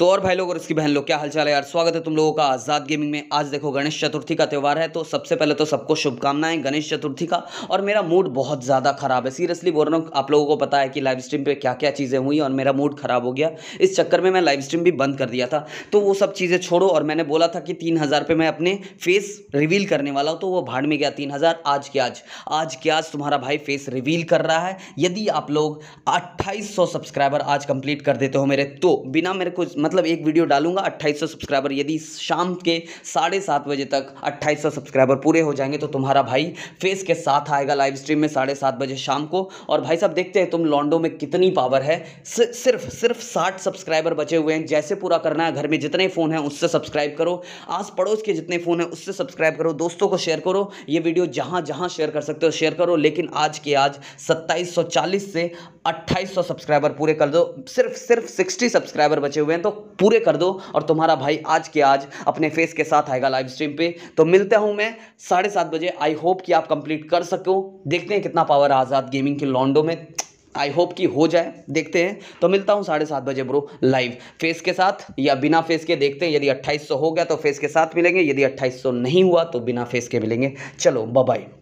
तो और भाई लोग और इसकी बहन लोग क्या हालचाल है यार स्वागत है तुम लोगों का आज़ाद गेमिंग में आज देखो गणेश चतुर्थी का त्यौहार है तो सबसे पहले तो सबको शुभकामनाएं गणेश चतुर्थी का और मेरा मूड बहुत ज़्यादा खराब है सीरियसली बोल रहा हूँ आप लोगों को पता है कि लाइव स्ट्रीम पर क्या क्या चीज़ें हुई और मेरा मूड खराब हो गया इस चक्कर में मैं लाइव स्ट्रीम भी बंद कर दिया था तो वो सब चीज़ें छोड़ो और मैंने बोला था कि तीन हज़ार मैं अपने फेस रिवील करने वाला हूँ तो वो भाड़ में गया तीन आज के आज आज के आज तुम्हारा भाई फेस रिवील कर रहा है यदि आप लोग अट्ठाईस सब्सक्राइबर आज कंप्लीट कर देते हो मेरे तो बिना मेरे कुछ मतलब एक वीडियो डालूंगा 2800 सब्सक्राइबर यदि शाम के साढ़े सात बजे तक 2800 सब्सक्राइबर पूरे हो जाएंगे तो तुम्हारा भाई फेस के साथ आएगा लाइव स्ट्रीम में साढ़े सात बजे शाम को और भाई साहब देखते हैं तुम लॉन्डो में कितनी पावर है सिर्फ सिर्फ साठ सब्सक्राइबर बचे हुए हैं जैसे पूरा करना है घर में जितने फ़ोन हैं उससे सब्सक्राइब करो आस पड़ोस के जितने फ़ोन हैं उससे सब्सक्राइब करो दोस्तों को शेयर करो ये वीडियो जहाँ जहाँ शेयर कर सकते हो शेयर करो लेकिन आज के आज सत्ताईस से 2800 सब्सक्राइबर पूरे कर दो सिर्फ सिर्फ 60 सब्सक्राइबर बचे हुए हैं तो पूरे कर दो और तुम्हारा भाई आज के आज अपने फेस के साथ आएगा लाइव स्ट्रीम पे तो मिलता हूँ मैं साढ़े सात बजे आई होप कि आप कंप्लीट कर सको देखते हैं कितना पावर आज़ाद गेमिंग के लॉन्डो में आई होप कि हो जाए देखते हैं तो मिलता हूँ साढ़े सात बजे ब्रो लाइव फेस के साथ या बिना फेस के देखते हैं यदि 2800 हो गया तो फेस के साथ मिलेंगे यदि 2800 नहीं हुआ तो बिना फेस के मिलेंगे चलो बाय